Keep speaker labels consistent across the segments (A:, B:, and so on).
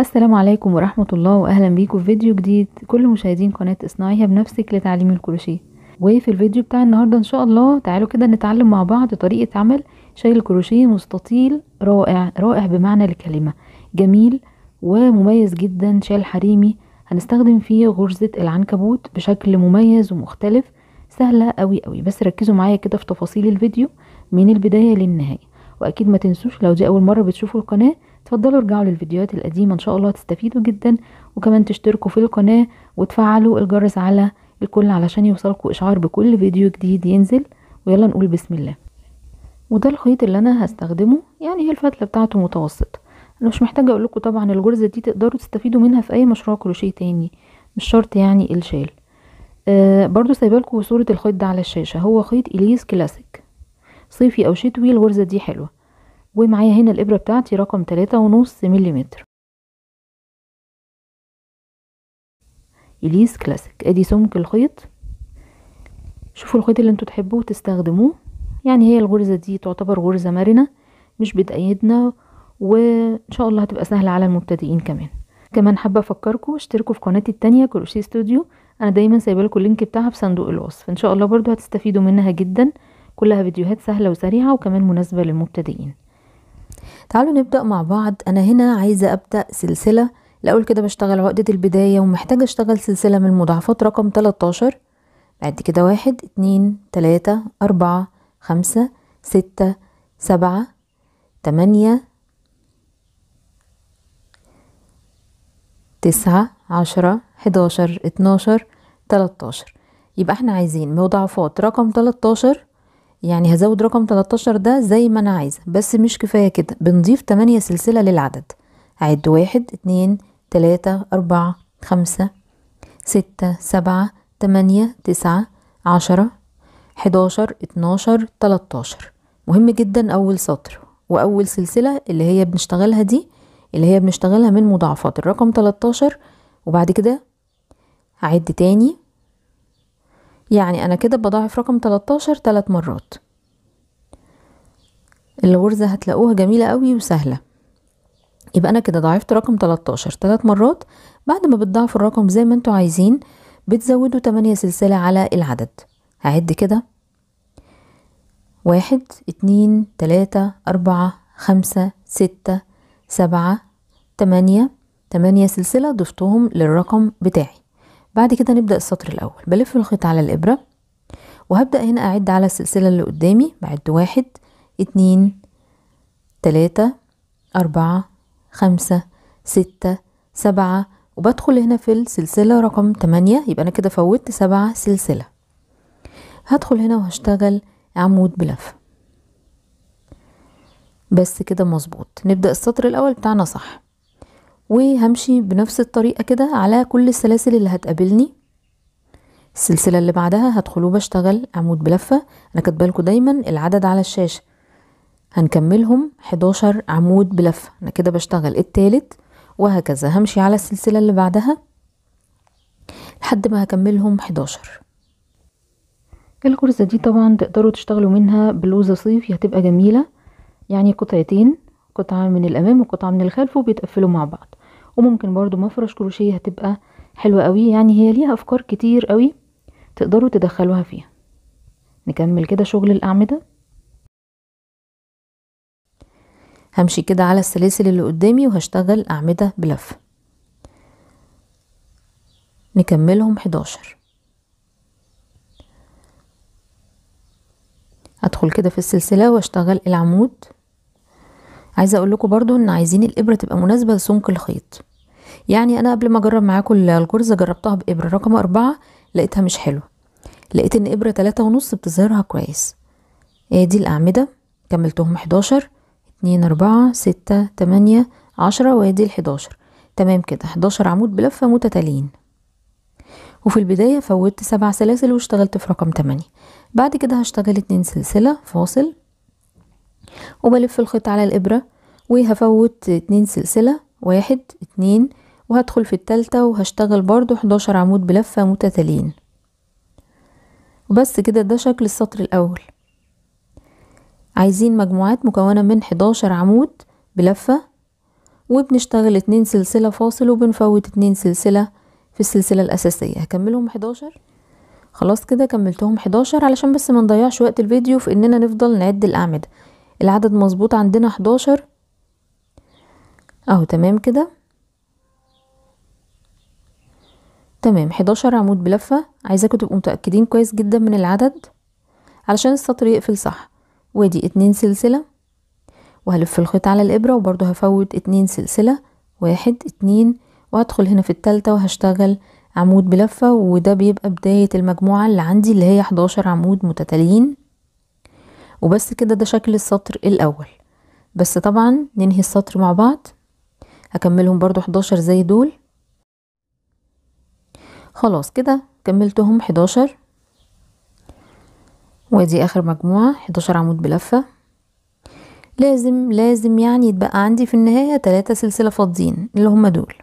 A: السلام عليكم ورحمة الله وأهلا بيكم في فيديو جديد كل مشاهدين قناة اصنعيها بنفسك لتعليم الكروشيه وفي الفيديو بتاع النهاردة ان شاء الله تعالوا كده نتعلم مع بعض طريقة عمل شايل كروشيه مستطيل رائع رائع بمعنى الكلمة جميل ومميز جدا شال حريمي هنستخدم فيه غرزة العنكبوت بشكل مميز ومختلف سهلة قوي قوي بس ركزوا معايا كده في تفاصيل الفيديو من البداية للنهاية واكيد ما تنسوش لو دي اول مرة بتشوفوا القناة اتفضلوا ارجعوا للفيديوهات القديمة ان شاء الله هتستفيدوا جدا وكمان تشتركوا في القناة وتفعلوا الجرس على الكل علشان يوصلكوا اشعار بكل فيديو جديد ينزل ويلا نقول بسم الله وده الخيط اللي انا هستخدمه يعني هي الفتله بتاعته متوسط انا مش محتاجه اقول لكم طبعا الجرزه دي تقدروا تستفيدوا منها في اي مشروع كروشيه تاني مش شرط يعني الشال آه برضو سايبالكوا صوره الخيط ده على الشاشه هو خيط اليس كلاسيك صيفي او شتوي الغرزه دي حلوه ومعايا هنا الإبرة بتاعتي رقم تلاتة ونص مليمتر إليس كلاسيك ادي سمك الخيط شوفوا الخيط اللي انتوا تحبوه تستخدموه يعني هي الغرزة دي تعتبر غرزة مرنة مش بتأيدنا وان شاء الله هتبقى سهلة على المبتدئين كمان كمان حابة افكركم اشتركوا في قناتي التانية كروشيه استوديو انا دايما سايبه لكم اللينك بتاعها في صندوق الوصف ان شاء الله برضو هتستفيدوا منها جدا كلها فيديوهات سهلة وسريعة وكمان مناسبة للمبتدئين تعالوا نبدأ مع بعض أنا هنا عايزة أبدأ سلسلة الأول كده بشتغل عقدة البداية ومحتاجة أشتغل سلسلة من المضاعفات رقم 13 بعد كده واحد اتنين تلاتة أربعة خمسة ستة سبعة تمانية تسعة عشرة حداشر اتناشر تلاتاشر يبقى احنا عايزين مضاعفات رقم تلاتاشر يعني هزود رقم 13 ده زي ما انا عايزه بس مش كفايه كده بنضيف 8 سلسله للعدد اعد واحد اتنين تلاتة أربعة خمسة ستة سبعة تمانية تسعة عشرة حداشر اتناشر تلتاشر مهم جدا أول سطر وأول سلسلة اللي هي بنشتغلها دي اللي هي بنشتغلها من مضاعفات الرقم تلتاشر وبعد كده هعد تاني يعني أنا كده بضاعف رقم 13 تلات مرات الغرزة هتلاقوها جميلة قوي وسهلة يبقى أنا كده ضاعفت رقم 13 تلات مرات بعد ما بتضاعفوا الرقم زي ما انتوا عايزين بتزودوا 8 سلسلة على العدد هعد كده واحد اتنين تلاتة أربعة خمسة ستة سبعة تمانية تمانية سلسلة ضفتهم للرقم بتاعي بعد كده نبدأ السطر الأول بلف الخيط على الإبرة وهبدأ هنا أعد على السلسلة اللي قدامي بعد واحد اتنين تلاتة أربعة خمسة ستة سبعة وبدخل هنا في السلسلة رقم تمانية يبقى أنا كده فوتت سبعة سلسلة هدخل هنا وهشتغل عمود بلفة بس كده مظبوط نبدأ السطر الأول بتاعنا صح وهمشي بنفس الطريقة كده على كل السلاسل اللي هتقابلني السلسلة اللي بعدها هدخلوا بشتغل عمود بلفة انا كتبالكو دايما العدد على الشاشة هنكملهم 11 عمود بلفة انا كده بشتغل التالت وهكذا همشي على السلسلة اللي بعدها لحد ما هكملهم 11 الغرزة دي طبعا تقدروا تشتغلوا منها بلوزة صيفي هتبقى جميلة يعني قطعتين قطعة من الأمام وقطعة من الخلف وبيتقفلوا مع بعض وممكن برضو مفرش كروشيه هتبقى حلوة قوي يعني هي ليها افكار كتير قوي تقدروا تدخلوها فيها نكمل كده شغل الاعمده همشي كده على السلاسل اللي قدامي وهشتغل اعمده بلفه نكملهم 11 ادخل كده في السلسله واشتغل العمود عايزه اقول لكم برضو ان عايزين الابره تبقى مناسبه لسمك الخيط يعني انا قبل ما اجرب معاكم الغرزه جربتها بابره رقم أربعة لقيتها مش حلوه لقيت ان ابره تلاتة ونص بتظهرها كويس ادي إيه الاعمده كملتهم حداشر اتنين أربعة ستة تمانية عشرة وادي الحداشر تمام كده حداشر عمود بلفه متتاليين وفي البدايه فوتت سبع سلاسل واشتغلت في رقم تمانية بعد كده هشتغل اتنين سلسله فاصل وبلف الخيط على الابره وهفوت اتنين سلسله واحد اتنين وهدخل في التالتة وهشتغل برضو 11 عمود بلفة متتالين وبس كده ده شكل السطر الأول عايزين مجموعات مكونة من 11 عمود بلفة وبنشتغل اتنين سلسلة فاصل وبنفوت اتنين سلسلة في السلسلة الأساسية هكملهم 11 خلاص كده كملتهم 11 علشان بس ما نضيعش وقت الفيديو في اننا نفضل نعد الأعمدة العدد مظبوط عندنا 11 اهو تمام كده تمام 11 عمود بلفة عايزاكم تبقوا متأكدين كويس جدا من العدد علشان السطر يقفل صح وادي اتنين سلسلة وهلف الخيط على الإبرة وبرضو هفوت اتنين سلسلة واحد اتنين وهدخل هنا في التالتة وهشتغل عمود بلفة وده بيبقى بداية المجموعة اللي عندي اللي هي 11 عمود متتاليين وبس كده ده شكل السطر الأول بس طبعا ننهي السطر مع بعض هكملهم برضو 11 زي دول خلاص كده كملتهم 11 وادي اخر مجموعة 11 عمود بلفة لازم لازم يعني يتبقى عندي في النهاية تلاتة سلسلة فاضيين اللي هما دول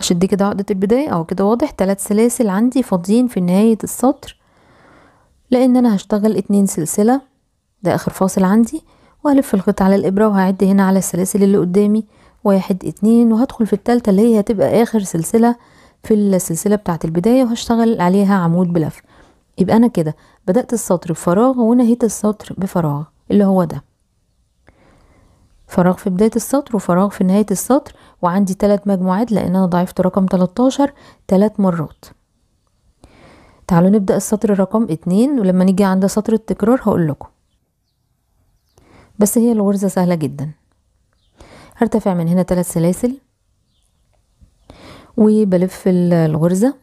A: اشد كده عقدة البداية او كده واضح تلات سلاسل عندي فاضيين في نهاية السطر لان انا هشتغل اتنين سلسلة ده اخر فاصل عندي وهلف الخيط على الابرة وهعد هنا على السلاسل اللي قدامي واحد اتنين وهدخل في التالتة اللي هي هتبقى اخر سلسلة في السلسلة بتاعت البداية وهشتغل عليها عمود بلف يبقى أنا كده بدأت السطر بفراغ ونهيت السطر بفراغ اللي هو ده فراغ في بداية السطر وفراغ في نهاية السطر وعندي ثلاث مجموعات لأن أنا ضعفت رقم 13 ثلاث مرات تعالوا نبدأ السطر رقم اتنين ولما نيجي عند سطر التكرار هقول لكم بس هي الغرزة سهلة جدا هرتفع من هنا ثلاث سلاسل وبلف الغرزة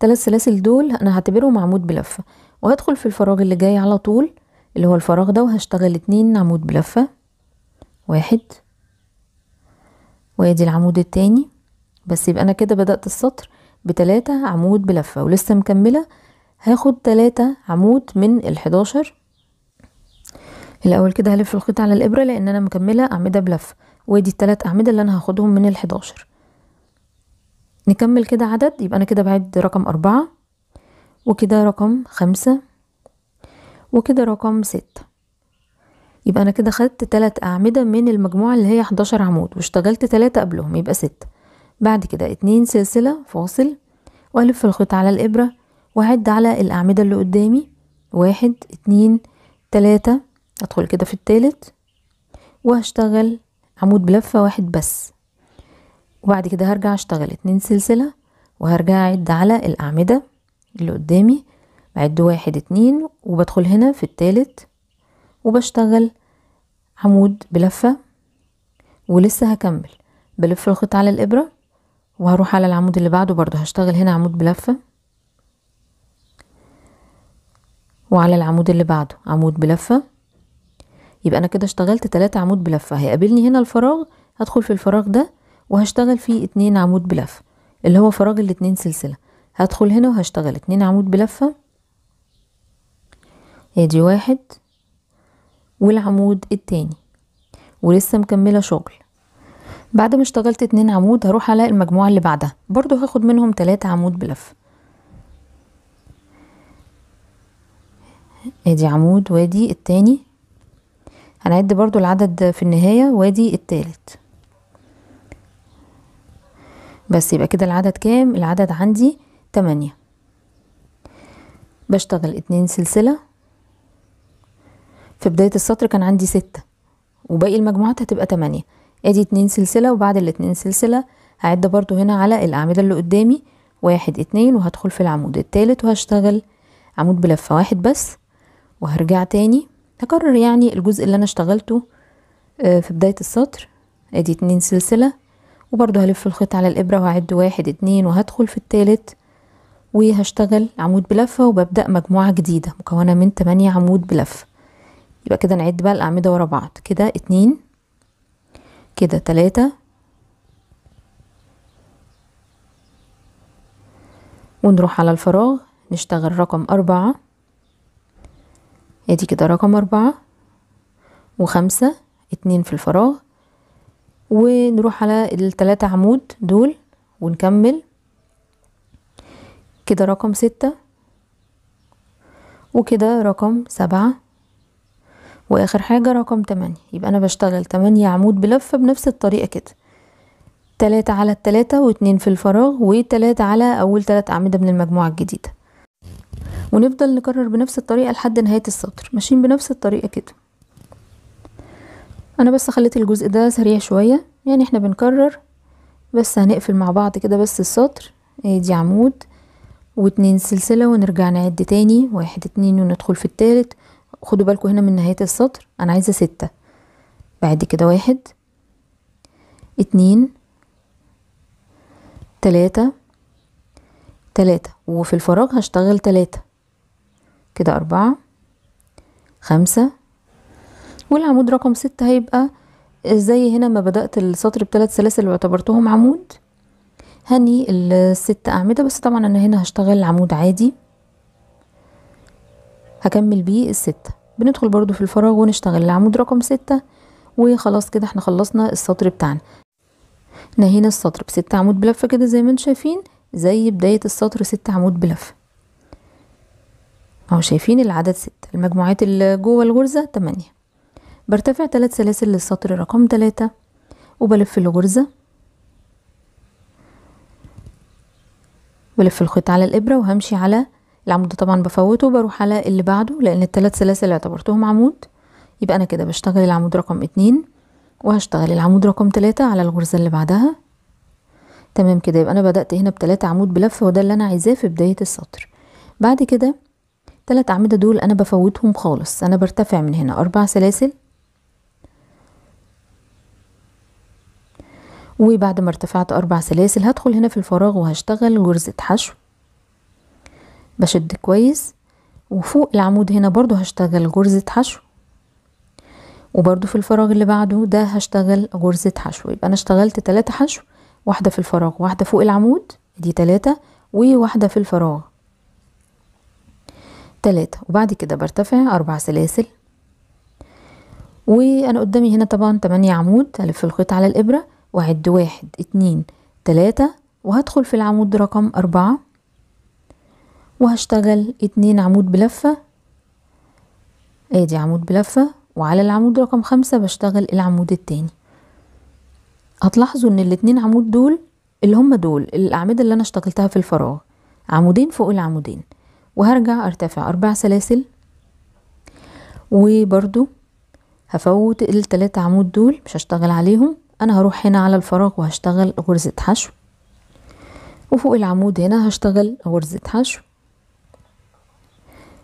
A: ثلاث سلاسل دول انا هعتبرهم عمود بلفة وهدخل في الفراغ اللي جاي على طول اللي هو الفراغ ده وهشتغل اتنين عمود بلفة واحد وادي العمود التاني بس يبقى انا كده بدأت السطر بتلاتة عمود بلفة ولسه مكملة هاخد تلاتة عمود من الحداشر الاول كده هلف الخيط على الابرة لان انا مكملة اعمدة بلفة وادي التلات اعمدة اللي انا هاخدهم من الحداشر نكمل كده عدد يبقى أنا كده بعد رقم أربعة وكده رقم خمسة وكده رقم ستة يبقى أنا كده خدت تلات أعمدة من المجموعة اللي هي 11 عمود واشتغلت تلاتة قبلهم يبقى ستة بعد كده اتنين سلسلة فاصل وألف الخيط على الإبرة وأعد على الأعمدة اللي قدامي واحد اتنين تلاتة أدخل كده في التالت وهشتغل عمود بلفة واحد بس وبعد كده هرجع اشتغل اتنين سلسلة وهرجع اعد على الاعمدة اللي قدامي بعد واحد اتنين وبدخل هنا في التالت وبشتغل عمود بلفة ولسه هكمل بلف الخيط على الابرة وهروح على العمود اللي بعده برضو هشتغل هنا عمود بلفة وعلى العمود اللي بعده عمود بلفة يبقى انا كده اشتغلت تلاتة عمود بلفة هيقابلني هنا الفراغ هدخل في الفراغ ده وهشتغل فيه اتنين عمود بلفة اللي هو فراغ الاتنين سلسلة هدخل هنا وهشتغل اتنين عمود بلفة ادي واحد والعمود التاني ولسه مكملة شغل بعد ما اشتغلت اتنين عمود هروح على المجموعة اللي بعدها برضو هاخد منهم تلاتة عمود بلفة ادي عمود وادي التاني هنعد برضو العدد في النهاية وادي التالت بس يبقى كده العدد كام العدد عندي تمانية بشتغل اتنين سلسلة في بداية السطر كان عندي ستة وباقي المجموعات هتبقى تمانية ادي اتنين سلسلة وبعد الاتنين سلسلة هعد برضو هنا على الاعمدة اللي قدامي واحد اتنين وهدخل في العمود التالت وهشتغل عمود بلفة واحد بس وهرجع تاني هكرر يعني الجزء اللي انا اشتغلته آه، في بداية السطر ادي اتنين سلسلة وبرضو هلف الخيط على الإبرة وهعد واحد اتنين وهدخل في التالت وهشتغل عمود بلفة وببدأ مجموعة جديدة مكونة من تمانية عمود بلفة يبقى كده نعد بقى الأعمدة ورا بعض كده اتنين كده تلاتة ونروح على الفراغ نشتغل رقم أربعة ادي كده رقم أربعة وخمسة اتنين في الفراغ ونروح على التلاتة عمود دول ونكمل كده رقم ستة وكده رقم سبعة واخر حاجة رقم تمانية يبقى انا بشتغل تمانية عمود بلفة بنفس الطريقة كده تلاتة على التلاتة واتنين في الفراغ وتلاتة على اول تلات اعمدة من المجموعة الجديدة ونفضل نكرر بنفس الطريقة لحد نهاية السطر ماشيين بنفس الطريقة كده انا بس خليت الجزء ده سريع شوية يعني احنا بنكرر بس هنقفل مع بعض كده بس السطر ادي عمود واتنين سلسلة ونرجع نعد تاني واحد اتنين وندخل في التالت خدوا بالكو هنا من نهاية السطر انا عايزة ستة بعد كده واحد اتنين تلاتة تلاتة وفي الفراغ هشتغل تلاتة كده أربعة خمسة والعمود رقم ستة هيبقى زي هنا ما بدأت السطر بثلاث سلاسل واعتبرتهم عمود هني الست أعمدة بس طبعا أنا هنا هشتغل عمود عادي هكمل بيه الستة بندخل برضو في الفراغ ونشتغل العمود رقم ستة وخلاص كده احنا خلصنا السطر بتاعنا نهينا السطر بست عمود بلفة كده زي ما انتم شايفين زي بداية السطر ست عمود بلفة اهو شايفين العدد ستة المجموعات اللي جوه الغرزة تمانية برتفع ثلاث سلاسل للسطر رقم ثلاثة وبلف الغرزة بلف الخيط على الإبرة وهمشي على العمود طبعا بفوته وبروح على اللي بعده لأن الثلاث سلاسل اعتبرتهم عمود يبقى أنا كده بشتغل العمود رقم اتنين وهشتغل العمود رقم تلاتة على الغرزة اللي بعدها تمام كده يبقى أنا بدأت هنا بتلاتة عمود بلف وده اللي أنا عايزاه في بداية السطر بعد كده تلات أعمدة دول أنا بفوتهم خالص أنا برتفع من هنا أربع سلاسل وبعد ما ارتفعت أربع سلاسل هدخل هنا في الفراغ وهشتغل غرزة حشو بشد كويس وفوق العمود هنا برضو هشتغل غرزة حشو وبرضو في الفراغ اللي بعده ده هشتغل غرزة حشو يبقى أنا اشتغلت تلاتة حشو واحدة في الفراغ واحدة فوق العمود دي تلاتة وواحدة في الفراغ تلاتة وبعد كده برتفع أربع سلاسل وانا قدامي هنا طبعا تمانية عمود هلف الخيط على الابره وعد واحد اتنين تلاتة وهدخل في العمود رقم أربعة وهشتغل اتنين عمود بلفة ادي عمود بلفة وعلى العمود رقم خمسة بشتغل العمود التاني هتلاحظوا ان الاتنين عمود دول اللي هم دول الاعمدة اللي انا اشتغلتها في الفراغ عمودين فوق العمودين وهرجع ارتفع اربع سلاسل وبرضو هفوت التلاتة عمود دول مش هشتغل عليهم انا هروح هنا على الفراغ وهشتغل غرزة حشو وفوق العمود هنا هشتغل غرزة حشو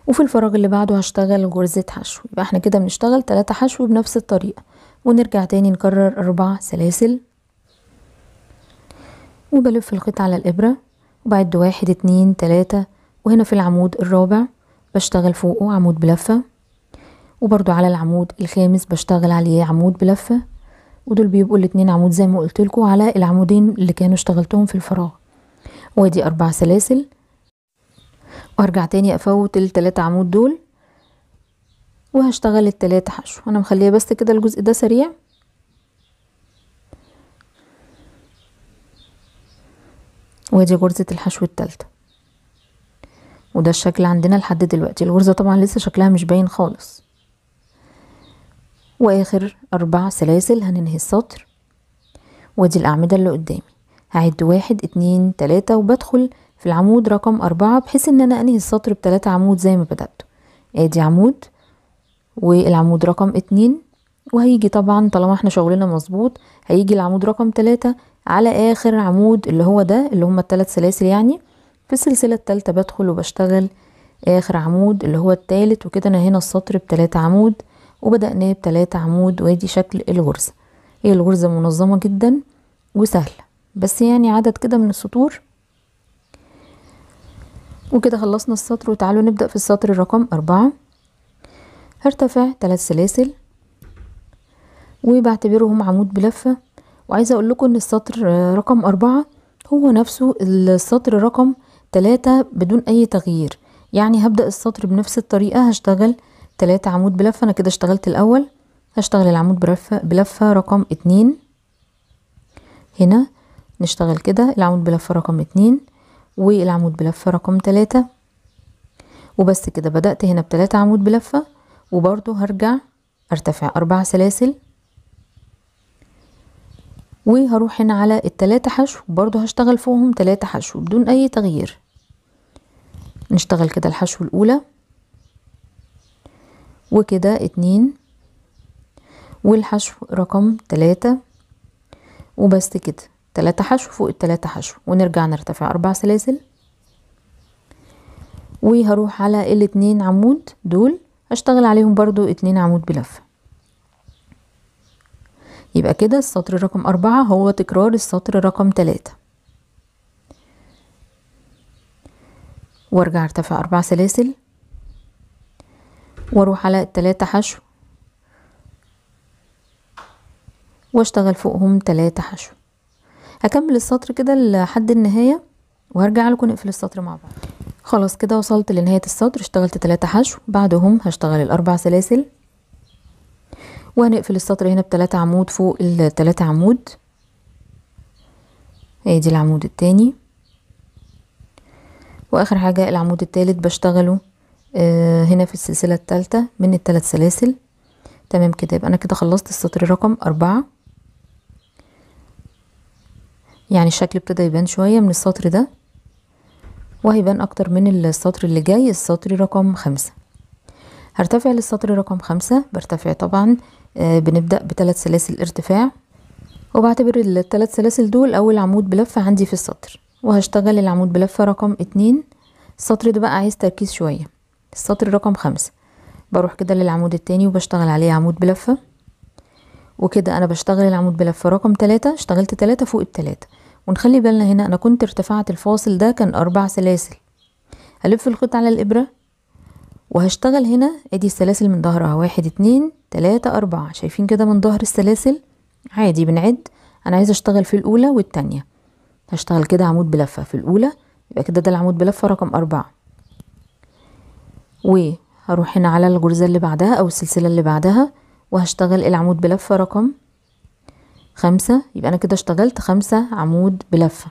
A: وفي الفراغ اللي بعده هشتغل غرزة حشو يبقى احنا كده بنشتغل تلاتة حشو بنفس الطريقة ونرجع تاني نكرر أربع سلاسل وبلف الخيط على الإبرة وبعد واحد اتنين تلاتة وهنا في العمود الرابع بشتغل فوقه عمود بلفة وبرضو على العمود الخامس بشتغل عليه عمود بلفة ودول بيبقوا الاتنين عمود زي ما قلت على العمودين اللي كانوا اشتغلتهم في الفراغ وادي اربع سلاسل وارجع تاني افوت التلات عمود دول وهشتغل التلات حشو انا مخليه بس كده الجزء ده سريع وادي غرزة الحشو التالتة وده الشكل عندنا لحد دلوقتي الغرزة طبعا لسه شكلها مش باين خالص واخر اربع سلاسل هننهي السطر ودي الاعمدة اللي قدامي هعد واحد اتنين تلاتة وبدخل في العمود رقم أربعة بحيث إن أنا أنهي السطر بتلاتة عمود زي ما بدأته آدي عمود والعمود رقم اتنين وهيجي طبعا طالما احنا شغلنا مظبوط هيجي العمود رقم تلاتة على آخر عمود اللي هو ده اللي هما التلات سلاسل يعني في السلسلة التالتة بدخل وبشتغل آخر عمود اللي هو التالت وكده أنا هنا السطر بتلاتة عمود وبدأناه بتلاتة عمود وادي شكل الغرزة هي الغرزة منظمة جدا وسهلة بس يعني عدد كده من السطور وكده خلصنا السطر وتعالوا نبدأ في السطر الرقم أربعة هرتفع تلات سلاسل وبعتبرهم عمود بلفة وعايزة أقول لكم إن السطر رقم أربعة هو نفسه السطر رقم تلاتة بدون أي تغيير يعني هبدأ السطر بنفس الطريقة هشتغل تلاتة عمود بلفة أنا كده اشتغلت الأول هشتغل العمود بلفة, بلفة رقم اتنين هنا نشتغل كده العمود بلفة رقم اتنين والعمود بلفة رقم تلاتة وبس كده بدأت هنا بتلاتة عمود بلفة وبرضو هرجع ارتفع أربع سلاسل وهروح هنا على التلاتة حشو برضو هشتغل فوقهم تلاتة حشو بدون أي تغيير نشتغل كده الحشو الأولى وكده اتنين والحشو رقم تلاتة وبس كده تلاتة حشو فوق التلاتة حشو ونرجع نرتفع أربع سلاسل وهروح على الاتنين عمود دول هشتغل عليهم برضو اتنين عمود بلفة يبقى كده السطر رقم أربعة هو تكرار السطر رقم تلاتة وارجع ارتفع أربع سلاسل واروح على التلاتة حشو واشتغل فوقهم تلاتة حشو هكمل السطر كده لحد النهاية وهرجع لكم نقفل السطر مع بعض خلاص كده وصلت لنهاية السطر اشتغلت تلاتة حشو بعدهم هشتغل الاربع سلاسل وهنقفل السطر هنا بتلاتة عمود فوق التلاتة عمود ادي العمود التاني واخر حاجة العمود التالت بشتغله آه، هنا في السلسلة التالتة من التلات سلاسل تمام كده يبقى انا كده خلصت السطر رقم اربعة يعني الشكل ابتدى يبان شوية من السطر ده وهيبان اكتر من السطر اللي جاي السطر رقم خمسة هرتفع للسطر رقم خمسة برتفع طبعا آه، بنبدأ بثلاث سلاسل ارتفاع وبعتبر الثلاث سلاسل دول اول عمود بلفة عندي في السطر وهشتغل العمود بلفة رقم اتنين السطر ده بقى عايز تركيز شوية السطر رقم خمسة بروح كده للعمود التاني وبشتغل عليه عمود بلفة وكده انا بشتغل العمود بلفة رقم تلاتة اشتغلت تلاتة فوق التلاتة ونخلي بالنا هنا انا كنت ارتفعت الفاصل ده كان اربع سلاسل هلف الخيط على الابرة وهشتغل هنا ادي السلاسل من ظهرها واحد اتنين تلاتة اربعة شايفين كده من ظهر السلاسل عادي بنعد انا عايزة اشتغل في الاولى والتانية هشتغل كده عمود بلفة في الاولى يبقى كده ده العمود بلفة رقم اربعة وهروح هنا على الجرزة اللي بعدها أو السلسلة اللي بعدها وهشتغل العمود بلفة رقم خمسة يبقى أنا كده اشتغلت خمسة عمود بلفة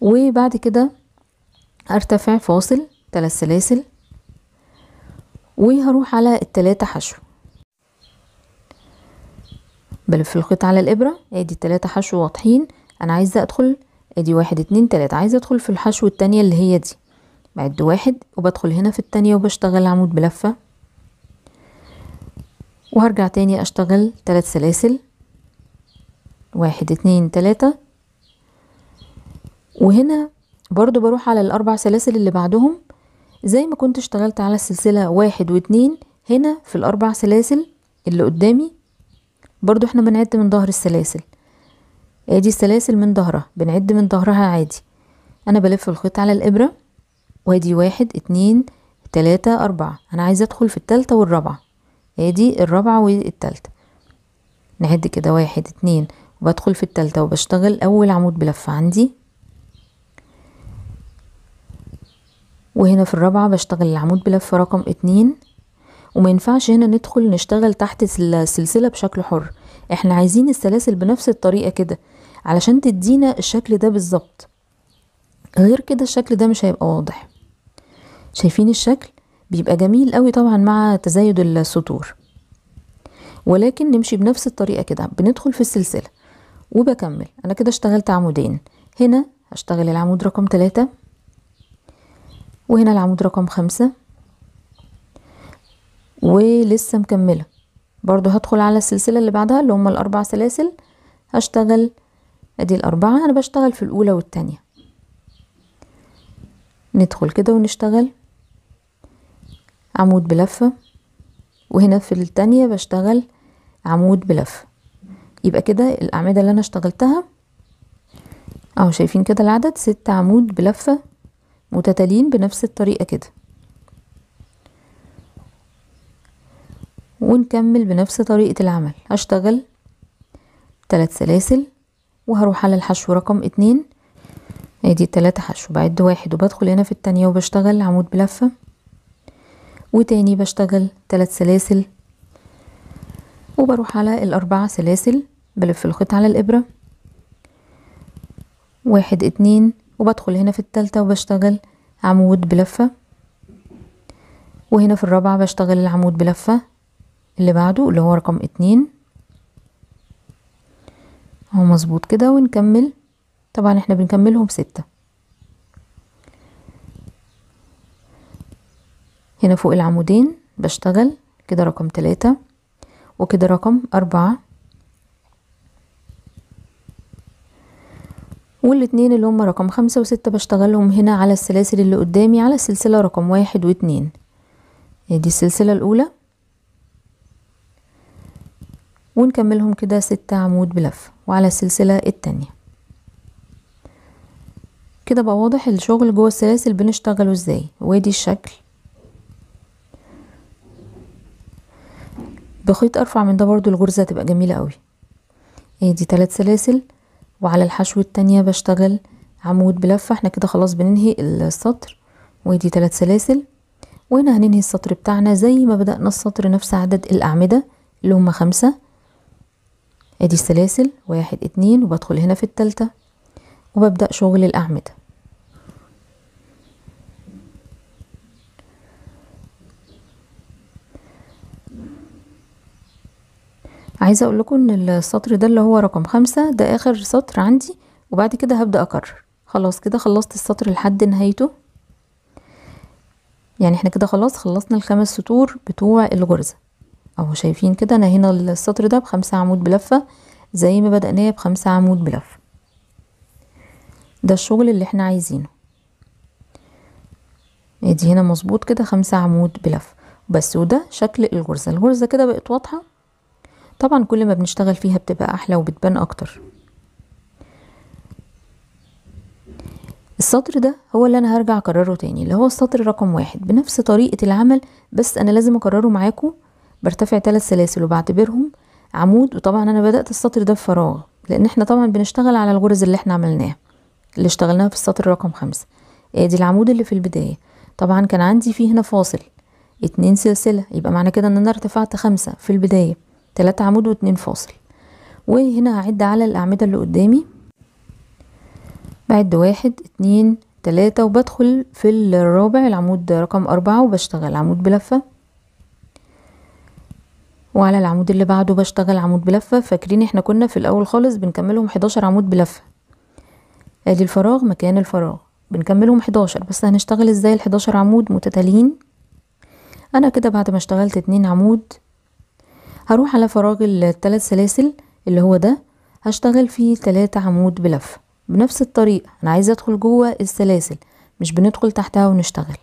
A: وبعد كده ارتفع فاصل تلات سلاسل وهروح على التلاتة حشو بلف الخيط على الإبرة ادي التلاتة حشو واضحين أنا عايزة أدخل ادي واحد اتنين تلاتة عايزة أدخل في الحشو التانية اللي هي دي بعد واحد وبدخل هنا في التانية وبشتغل عمود بلفة وهرجع تاني اشتغل تلات سلاسل واحد اتنين تلاتة وهنا برضو بروح على الاربع سلاسل اللي بعدهم زي ما كنت اشتغلت على السلسلة واحد واتنين هنا في الاربع سلاسل اللي قدامي برضو احنا بنعد من ظهر السلاسل ادي آه، السلاسل من ظهرها بنعد من ظهرها عادي انا بلف الخيط على الابرة وادي واحد اتنين تلاتة أربعة أنا عايزة أدخل في التالتة والرابعة ادي الرابعة والتالتة نعد كده واحد اتنين وبدخل في التالتة وبشتغل أول عمود بلفة عندي وهنا في الرابعة بشتغل العمود بلفة رقم اتنين وما ينفعش هنا ندخل نشتغل تحت السلسلة بشكل حر احنا عايزين السلاسل بنفس الطريقة كده علشان تدينا الشكل ده بالظبط غير كده الشكل ده مش هيبقى واضح شايفين الشكل بيبقى جميل قوي طبعا مع تزايد السطور ولكن نمشي بنفس الطريقة كده بندخل في السلسلة وبكمل انا كده اشتغلت عمودين هنا هشتغل العمود رقم ثلاثة وهنا العمود رقم خمسة ولسه مكملة برضو هدخل على السلسلة اللي بعدها اللي هم الأربع سلاسل هشتغل ادي الأربعة أنا بشتغل في الأولى والتانية ندخل كده ونشتغل عمود بلفة وهنا في التانية بشتغل عمود بلفة يبقى كده الأعمدة اللي أنا اشتغلتها أهو شايفين كده العدد ست عمود بلفة متتالين بنفس الطريقة كده ونكمل بنفس طريقة العمل هشتغل تلات سلاسل وهروح على الحشو رقم اتنين ادي تلاتة حشو بعد واحد وبدخل هنا في التانية وبشتغل عمود بلفة وتاني بشتغل ثلاث سلاسل وبروح على الأربع سلاسل بلف الخيط على الإبرة واحد اتنين وبدخل هنا في التالتة وبشتغل عمود بلفة وهنا في الرابعة بشتغل العمود بلفة اللي بعده اللي هو رقم اتنين اهو مظبوط كده ونكمل طبعا احنا بنكملهم ستة هنا فوق العمودين بشتغل كده رقم تلاتة وكده رقم أربعة والاتنين اللي هما رقم خمسة وستة بشتغلهم هنا على السلاسل اللي قدامي على السلسلة رقم واحد واتنين دي السلسلة الأولى ونكملهم كده ستة عمود بلف وعلى السلسلة التانية كده بقى واضح الشغل جوه السلاسل بنشتغله ازاي وادي الشكل بخيط ارفع من ده برضو الغرزة تبقى جميلة قوي ادي إيه، تلات سلاسل وعلى الحشو التانية بشتغل عمود بلفة احنا كده خلاص بننهي السطر وادي تلات سلاسل وهنا هننهي السطر بتاعنا زي ما بدأنا السطر نفس عدد الأعمدة اللي هما خمسة ادي السلاسل واحد اتنين وبدخل هنا في التالتة وببدأ شغل الأعمدة عايزة اقول لكم ان السطر ده اللي هو رقم خمسة ده اخر سطر عندي وبعد كده هبدأ اكرر خلاص كده خلصت السطر لحد نهايته يعني احنا كده خلاص خلصنا الخمس سطور بتوع الغرزة اهو شايفين كده انا هنا السطر ده بخمسة عمود بلفة زي ما بدأناه بخمسة عمود بلفة ده الشغل اللي احنا عايزينه ادي هنا مظبوط كده خمسة عمود بلفة بس وده شكل الغرزة الغرزة كده بقت واضحة طبعا كل ما بنشتغل فيها بتبقى احلى وبتبان اكتر السطر ده هو اللي انا هرجع اكرره تاني اللي هو السطر رقم واحد بنفس طريقة العمل بس انا لازم اكرره معاكم برتفع ثلاث سلاسل وبعتبرهم عمود وطبعا انا بدأت السطر ده بفراغ لان احنا طبعا بنشتغل على الغرز اللي احنا عملناها اللي اشتغلناها في السطر رقم خمسة ادي العمود اللي في البداية طبعا كان عندي فيه هنا فاصل اتنين سلسلة يبقى معنى كده ان انا ارتفعت خمسة في البداية 3 عمود و2 فاصل وهنا هعد على الأعمدة اللي قدامي بعد واحد اتنين تلاتة وبدخل في الرابع العمود رقم أربعة وبشتغل عمود بلفة وعلى العمود اللي بعده بشتغل عمود بلفة فاكرين احنا كنا في الأول خالص بنكملهم حداشر عمود بلفة ادي الفراغ مكان الفراغ بنكملهم حداشر بس هنشتغل ازاي ال عمود متتاليين انا كده بعد ما اشتغلت اتنين عمود هروح على فراغ الثلاث سلاسل اللي هو ده هشتغل فيه تلاتة عمود بلف بنفس الطريقة انا عايزة ادخل جوه السلاسل مش بندخل تحتها ونشتغل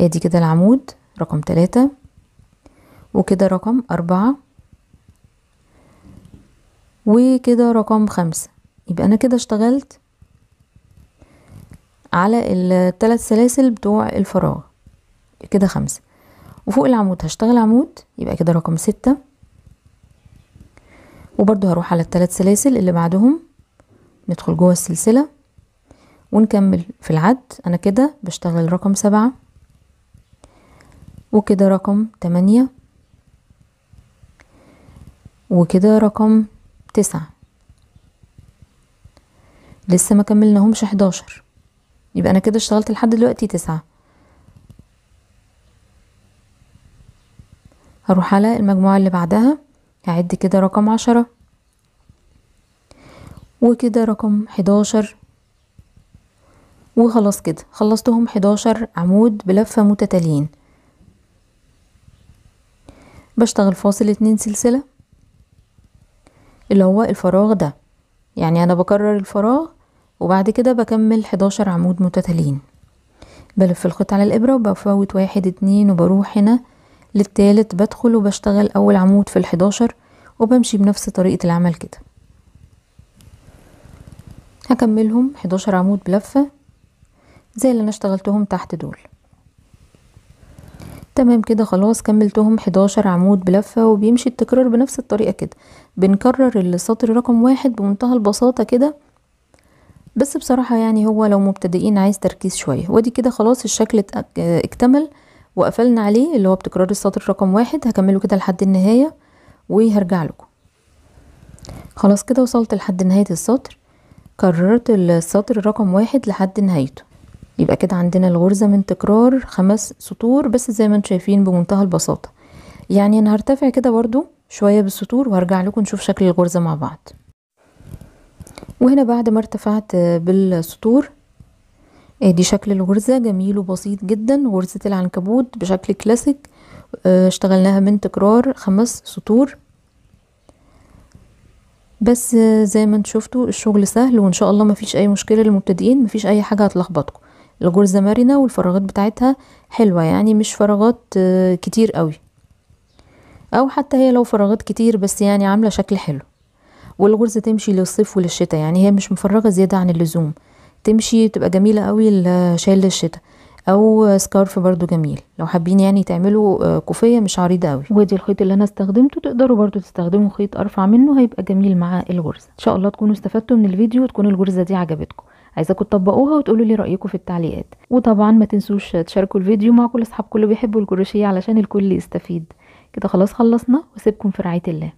A: ادي كده العمود رقم تلاتة وكده رقم أربعة وكده رقم خمسة يبقى أنا كده اشتغلت على الثلاث سلاسل بتوع الفراغ كده خمسة وفوق العمود هشتغل عمود يبقى كده رقم ستة وبرده هروح على الثلاث سلاسل اللي بعدهم ندخل جوه السلسلة ونكمل في العد انا كده بشتغل رقم سبعة وكده رقم تمانية وكده رقم تسعة لسه ما كملناهمش 11 يبقى انا كده اشتغلت لحد دلوقتي تسعة هروح على المجموعة اللي بعدها هعد كده رقم عشرة وكده رقم حداشر وخلاص كده خلصتهم حداشر عمود بلفة متتاليين بشتغل فاصل اتنين سلسلة اللي هو الفراغ ده يعني انا بكرر الفراغ وبعد كده بكمل حداشر عمود متتاليين بلف الخيط على الابرة وبفوت واحد اتنين وبروح هنا للتالت بدخل وبشتغل أول عمود في الحداشر وبمشي بنفس طريقة العمل كده هكملهم حداشر عمود بلفة زي اللي أنا اشتغلتهم تحت دول تمام كده خلاص كملتهم حداشر عمود بلفة وبيمشي التكرار بنفس الطريقة كده بنكرر السطر رقم واحد بمنتهى البساطة كده بس بصراحة يعني هو لو مبتدئين عايز تركيز شوية ودي كده خلاص الشكل اكتمل وقفلنا عليه اللي هو بتكرار السطر رقم واحد هكمله كده لحد النهاية وهرجع لكم خلاص كده وصلت لحد نهاية السطر كررت السطر رقم واحد لحد نهايته يبقى كده عندنا الغرزة من تكرار خمس سطور بس زي ما انتم شايفين بمنتهى البساطة يعني انا هرتفع كده برضو شوية بالسطور وهرجع لكم نشوف شكل الغرزة مع بعض وهنا بعد ما ارتفعت بالسطور ادي آه، شكل الغرزة جميل وبسيط جدا غرزة العنكبوت بشكل كلاسيك آه، اشتغلناها من تكرار خمس سطور بس آه، زي ما انت شفتوا الشغل سهل وان شاء الله مفيش اي مشكلة للمبتدئين مفيش اي حاجة هتلخبطكم الغرزة مرنة والفراغات بتاعتها حلوة يعني مش فراغات كتير قوي او حتى هي لو فراغات كتير بس يعني عاملة شكل حلو والغرزة تمشي للصيف وللشتاء يعني هي مش مفرغة زيادة عن اللزوم تمشي تبقى جميله قوي شال الشتاء او سكارف برضو جميل لو حابين يعني تعملوا آه، كوفيه مش عريضه قوي وادي الخيط اللي انا استخدمته تقدروا برضو تستخدموا خيط ارفع منه هيبقى جميل مع الغرزه ان شاء الله تكونوا استفدتوا من الفيديو وتكون الغرزه دي عجبتكم عايزاكم تطبقوها وتقولوا لي رايكم في التعليقات وطبعا ما تنسوش تشاركوا الفيديو مع كل اصحابكم اللي بيحبوا الكروشيه علشان الكل يستفيد كده خلاص خلصنا وسيبكم في رعايه الله